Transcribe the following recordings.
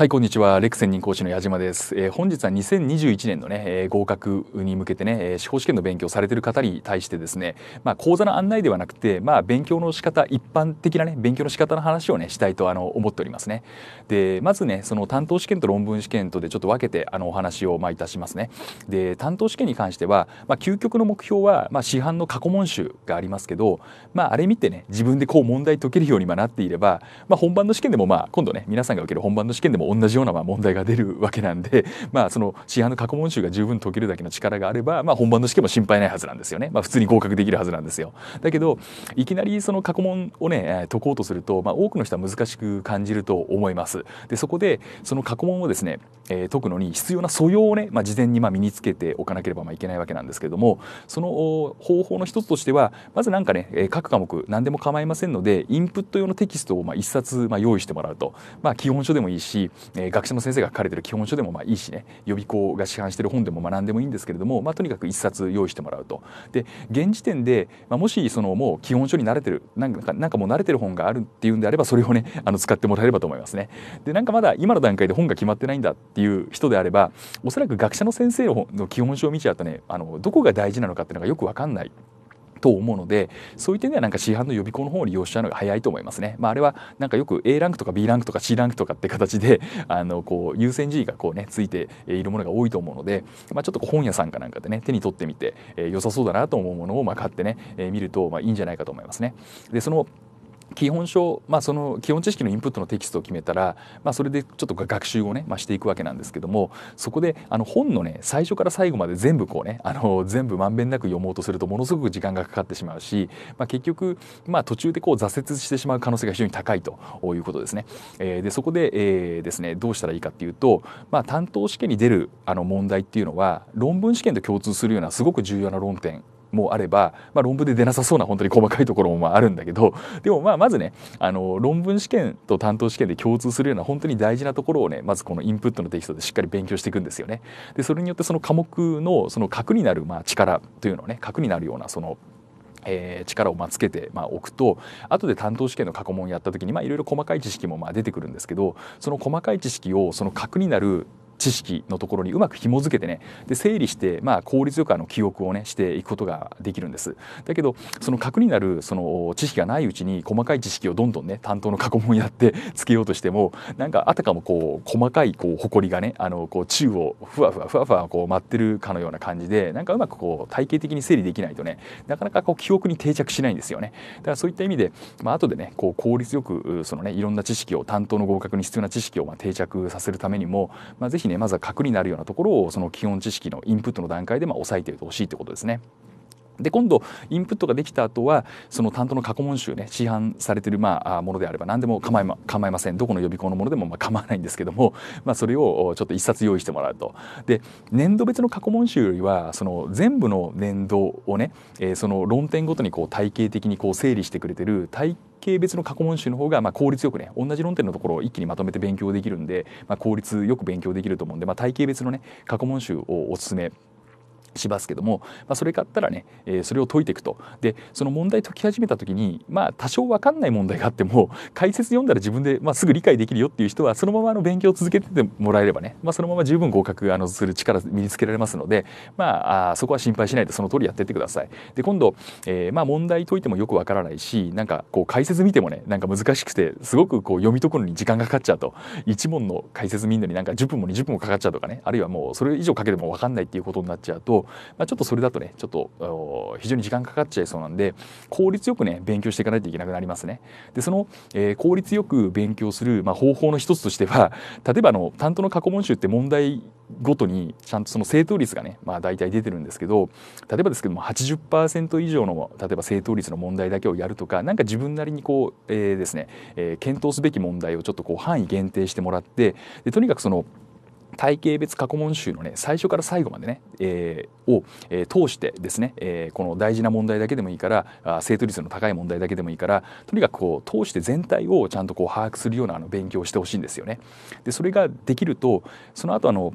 はいこんにちはレクセン任講師の矢島です、えー、本日は2021年のね、えー、合格に向けてね、えー、司法試験の勉強されてる方に対してですねまあ講座の案内ではなくてまあ勉強の仕方一般的なね勉強の仕方の話をねしたいとあの思っておりますねでまずねその担当試験と論文試験とでちょっと分けてあのお話をまあいたしますねで担当試験に関してはまあ究極の目標はまあ市販の過去問集がありますけどまああれ見てね自分でこう問題解けるようになっていればまあ本番の試験でもまあ今度ね皆さんが受ける本番の試験でも同じようなまあ問題が出るわけなんで、まあ、その市販の過去問集が十分解けるだけの力があれば、まあ、本番の試験も心配ないはずなんですよね、まあ、普通に合格できるはずなんですよ。だけどいきなりその過去問をね解こうとすると、まあ、多くの人は難しく感じると思います。でそこでその過去問をですね、えー、解くのに必要な素養をね、まあ、事前にまあ身につけておかなければまあいけないわけなんですけれどもその方法の一つとしてはまず何かね各科目何でも構いませんのでインプット用のテキストをまあ1冊まあ用意してもらうと、まあ、基本書でもいいしえー、学者の先生が書かれてる基本書でもまあいいしね予備校が市販してる本でも学んでもいいんですけれども、まあ、とにかく1冊用意してもらうと。で現時点で、まあ、もしそのもう基本書に慣れてるなんかなんかもう慣れてる本があるっていうんであればそれをねあの使ってもらえればと思いますね。でなんかまだ今の段階で本が決まってないんだっていう人であればおそらく学者の先生の基本書を見ちゃうとねあのどこが大事なのかっていうのがよく分かんないと思うのでそういう点ではなんか市販の予備校の方を利用しちゃうのが早いと思いますね。まあ、あれはなんかよく A ランクとか B ランクとか C ランクとかって形であのこう優先順位がこう、ね、ついているものが多いと思うので、まあ、ちょっと本屋さんかなんかでね手に取ってみて、えー、良さそうだなと思うものをまあ買ってね、えー、見るとまあいいんじゃないかと思いますね。でその基本書、まあ、その基本知識のインプットのテキストを決めたら、まあ、それでちょっと学習をね、まあ、していくわけなんですけどもそこであの本のね最初から最後まで全部こうねあの全部まんべんなく読もうとするとものすごく時間がかかってしまうし、まあ、結局、まあ、途中でこう挫折してしまう可能性が非常に高いということですね。えー、でそこで,、えー、ですねどうしたらいいかっていうと、まあ、担当試験に出るあの問題っていうのは論文試験と共通するようなすごく重要な論点もあれば、まあ、論文で出なさそうな本当に細かいところもあるんだけどでもまあまずねあの論文試験と担当試験で共通するような本当に大事なところをねまずこのインプットのテキストでしっかり勉強していくんですよね。でそれによってその科目のその核になるまあ力というのをね核になるようなそのえー、力をまつけて、まあ、置くと後で担当試験の過去問やった時にいろいろ細かい知識もまあ出てくるんですけどその細かい知識をその核になる知識のところにうまく紐付けてねで整理して、まあ、効率よくあの記憶をねしていくことができるんですだけどその核になるその知識がないうちに細かい知識をどんどんね担当の過去問やって つけようとしてもなんかあたかもこう細かいこう埃がねあのこう宙をふわふわふわふわこう舞ってるかのような感じでなんかうまくこう体系的に整理できないとねなかなかこう記憶に定着しないんですよねだからそういった意味で、まあ後でねこう効率よくそのねいろんな知識を担当の合格に必要な知識をまあ定着させるためにも、まあ、ぜひねまずは核になるようなところをその基本知識のインプットの段階でまあ押さえておいてほしいってことですね。で今度インプットができた後はその担当の過去問集ね市販されてるまあものであれば何でも構いま構いませんどこの予備校のものでもま構わないんですけども、まあ、それをちょっと1冊用意してもらうと。で年度別の過去問集よりはその全部の年度をね、えー、その論点ごとにこう体系的にこう整理してくれてる体系系別の過去問集の方がまあ効率よくね同じ論点のところを一気にまとめて勉強できるんで、まあ、効率よく勉強できると思うんで、まあ、体系別のね過去問集をおすすめしますけども、まあ、それ買ったらね、えー、それを解いていくとでその問題解き始めた時にまあ多少分かんない問題があっても解説読んだら自分で、まあ、すぐ理解できるよっていう人はそのままあの勉強を続けててもらえればね、まあ、そのまま十分合格あのする力身につけられますので、まあ、あそこは心配しないでその通りやってってください。で今度、えー、まあ問題解いてもよく分からないしなんかこう解説見てもねなんか難しくてすごくこう読み解くのに時間がかかっちゃうと1問の解説見るのになんか10分も20分もかかっちゃうとかねあるいはもうそれ以上かけても分かんないっていうことになっちゃうとまあ、ちょっとそれだとねちょっと非常に時間かかっちゃいそうなんで効率よくね勉強していかないといけなくなりますね。でその、えー、効率よく勉強する、まあ、方法の一つとしては 例えばの担当の過去問集って問題ごとにちゃんとその正答率がね、まあ、大体出てるんですけど例えばですけども80%以上の例えば正答率の問題だけをやるとか何か自分なりにこう、えー、ですね、えー、検討すべき問題をちょっとこう範囲限定してもらってでとにかくその体系別過去問集のね最初から最後までね、えー、を、えー、通してですね、えー、この大事な問題だけでもいいからあ正答率の高い問題だけでもいいからとにかくこう通して全体をちゃんとこう把握するようなあの勉強をしてほしいんですよね。でそれができるとその後あの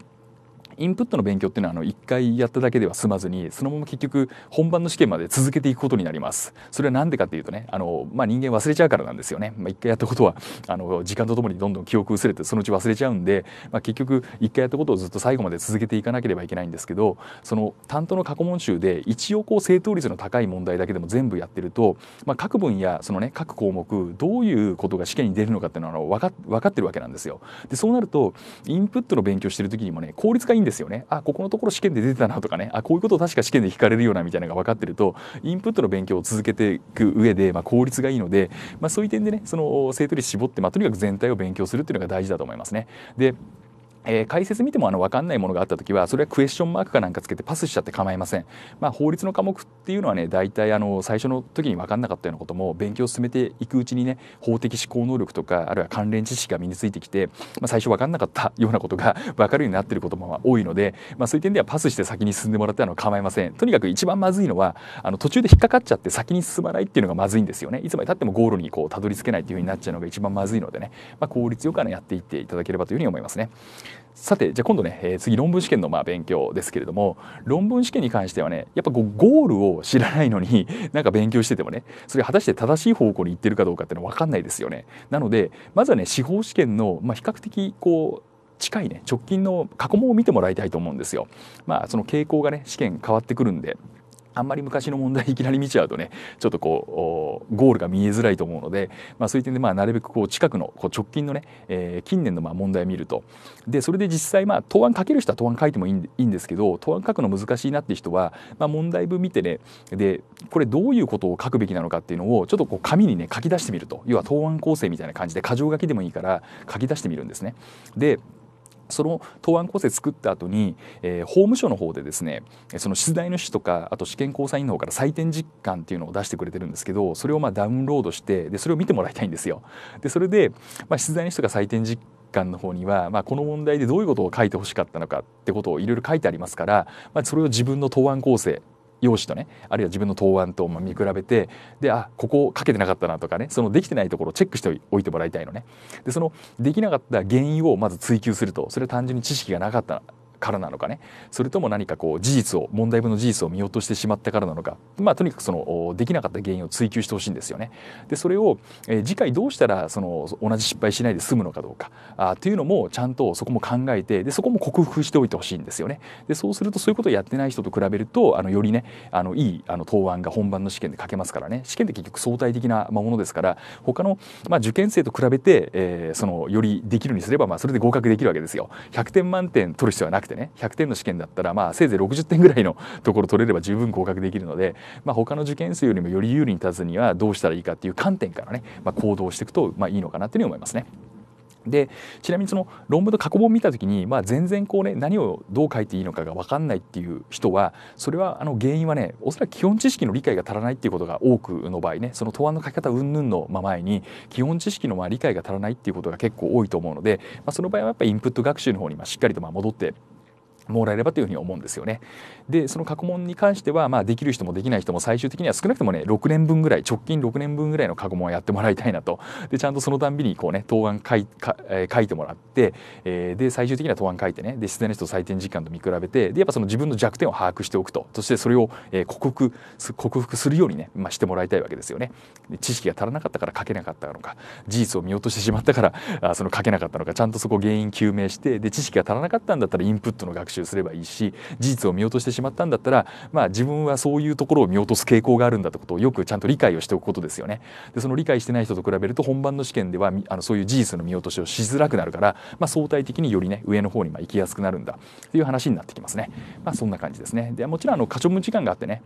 インプットの勉強っていうのはあの1回やっただけでは済まずにそのまま結局本番の試験まで続けていくことになりますそれは何でかっていうとねあの、まあ、人間忘れちゃうからなんですよね、まあ、1回やったことはあの時間とともにどんどん記憶薄れてそのうち忘れちゃうんで、まあ、結局1回やったことをずっと最後まで続けていかなければいけないんですけどその担当の過去問集で一応こう正答率の高い問題だけでも全部やってると、まあ、各分野そのね各項目どういうことが試験に出るのかっていうのは分か分かってるわけなんですよでそうなるとインプットの勉強してる時にもね効率がいいんですよねあここのところ試験で出てたなとかねあこういうことを確か試験で引かれるようなみたいなのが分かってるとインプットの勉強を続けていく上で、まあ、効率がいいので、まあ、そういう点でねその生徒に絞って、まあ、とにかく全体を勉強するっていうのが大事だと思いますね。でえー、解説見てもあの分かんないものがあった時はそれはクエスチョンマークかなんかつけてパスしちゃって構いません、まあ、法律の科目っていうのはね大体あの最初の時に分かんなかったようなことも勉強を進めていくうちにね法的思考能力とかあるいは関連知識が身についてきて、まあ、最初分かんなかったようなことが分 かるようになってることも多いので、まあ、そういう点ではパスして先に進んでもらってのは構いませんとにかく一番まずいのはあの途中で引っかかっちゃって先に進まないっていうのがまずいんですよねいつまでたってもゴールにこうたどり着けないっていうふうになっちゃうのが一番まずいのでね、まあ、効率よくやっていっていただければというふうに思いますね。さてじゃあ今度ね、えー、次論文試験のまあ勉強ですけれども論文試験に関してはねやっぱこうゴールを知らないのに なんか勉強しててもねそれ果たして正しい方向に行ってるかどうかっていうのは分かんないですよね。なのでまずはね司法試験の、まあ、比較的こう近いね直近の過去問を見てもらいたいと思うんですよ。まあその傾向がね試験変わってくるんであんまり昔の問題いきなり見ちゃうとねちょっとこうゴールが見えづらいと思うので、まあ、そういう点でまあなるべくこう近くのこう直近のね、えー、近年のまあ問題を見るとでそれで実際まあ答案書ける人は答案書いてもいいんいいんですけど答案書くの難しいなって人は、まあ、問題文見てねでこれどういうことを書くべきなのかっていうのをちょっとこう紙にね書き出してみると要は答案構成みたいな感じで箇条書きでもいいから書き出してみるんですね。でその答案構成作った後に、えー、法務省の方でですねその出題主とかあと試験交際員の方から採点実感っていうのを出してくれてるんですけどそれをまあダウンロードしてでそれを見てもらいたいんですよ。でそれで、まあ、出題主とか採点実感の方には、まあ、この問題でどういうことを書いてほしかったのかってことをいろいろ書いてありますから、まあ、それを自分の答案構成用紙とねあるいは自分の答案と見比べてであここ書けてなかったなとかねそのできてないところをチェックしておいてもらいたいのねでそのできなかった原因をまず追求するとそれは単純に知識がなかったからなのかねそれとも何かこう事実を問題文の事実を見落としてしまったからなのかまあとにかくそのできなかった原因を追求してほしいんですよね。でそれを、えー、次回どうしたらその同じ失敗しないで済むのかどうかあというのもちゃんとそこも考えてでそこも克服しておいてほしいんですよね。でそうするとそういうことをやってない人と比べるとあのよりねあのいいあの答案が本番の試験で書けますからね試験って結局相対的なものですから他の、まあ、受験生と比べて、えー、そのよりできるにすれば、まあ、それで合格できるわけですよ。100点満点取る必要はなくくてね100点の試験だったらまあせいぜい60点ぐらいのところ取れれば十分合格できるので、まあ、他の受験生よりもより有利に立つにはどうしたらいいかっていう観点からね、まあ、行動していくとまあいいのかなというふうに思いますね。でちなみにその論文と過去問見た時に、まあ、全然こうね何をどう書いていいのかが分かんないっていう人はそれはあの原因はねおそらく基本知識の理解が足らないっていうことが多くの場合ねその答案の書き方云々の前に基本知識のまあ理解が足らないっていうことが結構多いと思うので、まあ、その場合はやっぱりインプット学習の方にまあしっかりとまあ戻ってもらえればというふに思うんですよね。でその過去問に関しては、まあ、できる人もできない人も最終的には少なくともね6年分ぐらい直近6年分ぐらいの過去問はやってもらいたいなとでちゃんとそのたんびにこうね答案書いか、え書いてもらって、えー、で最終的には答案書いてねで出題の人と採点時間と見比べてでやっぱその自分の弱点を把握しておくとそしてそれを、え克服克服するようにね、まあ、してもらいたいわけですよね。知識が足らなかったから書けなかったのか事実を見落としてしまったからあその書けなかったのかちゃんとそこ原因究明してで知識が足らなかったんだったらインプットの学習習すればいいし事実を見落としてしまったんだったら、まあ、自分はそういうところを見落とす傾向があるんだってことをよくちゃんと理解をしておくことですよね。でその理解してない人と比べると本番の試験ではあのそういう事実の見落としをしづらくなるから、まあ、相対的によりね上の方にま行きやすくなるんだという話になってきますね。まあ、そんな感じですねでもちろんあの過剰無時間があってね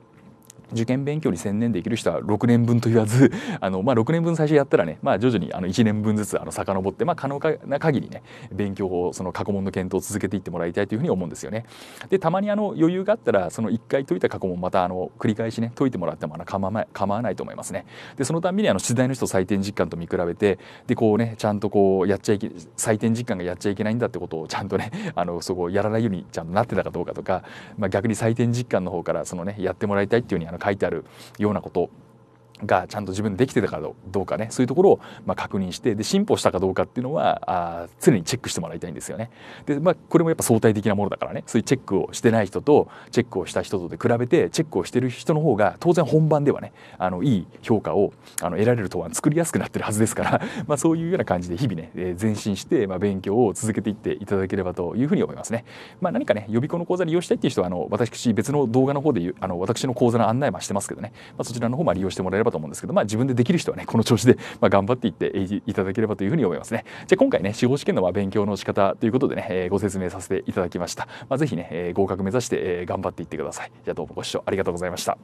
受験勉強に専念できる人は6年分と言わず あの、まあ、6年分最初やったらね、まあ、徐々にあの1年分ずつあの遡って、まあ、可能な限りね勉強法その過去問の検討を続けていってもらいたいというふうに思うんですよね。でたまにあの余裕があったらその1回解いた過去問またあの繰り返しね解いてもらってもあの構わ構わないと思いますね。でそのたんびにあの出題の人採点実感と見比べてでこうねちゃんとこうやっちゃいけ採点実感がやっちゃいけないんだってことをちゃんとね あのそこをやらないようにちゃんとなってたかどうかとか、まあ、逆に採点実感の方からそのねやってもらいたいっていうふうにあの書いてあるようなことがちゃんと自分でできてたかどうかねそういうところをま確認してで進歩したかどうかっていうのはあ常にチェックしてもらいたいんですよね。でまあこれもやっぱ相対的なものだからねそういうチェックをしてない人とチェックをした人とで比べてチェックをしてる人の方が当然本番ではねあのいい評価をあの得られる答案作りやすくなってるはずですから まそういうような感じで日々ね、えー、前進して、まあ、勉強を続けていっていただければというふうに思いますね。まあ、何かね予備校の講座利用したいっていう人はあの私別の動画の方であの私の講座の案内はしてますけどね、まあ、そちらの方も利用してもらえればばと思うんですけど、まあ、自分でできる人はねこの調子で、まあ、頑張っていっていただければというふうに思いますねじゃ今回ね司法試験のま勉強の仕方ということでね、えー、ご説明させていただきました、まあ、ぜね、えー、合格目指して、えー、頑張っていってくださいじゃどうもご視聴ありがとうございました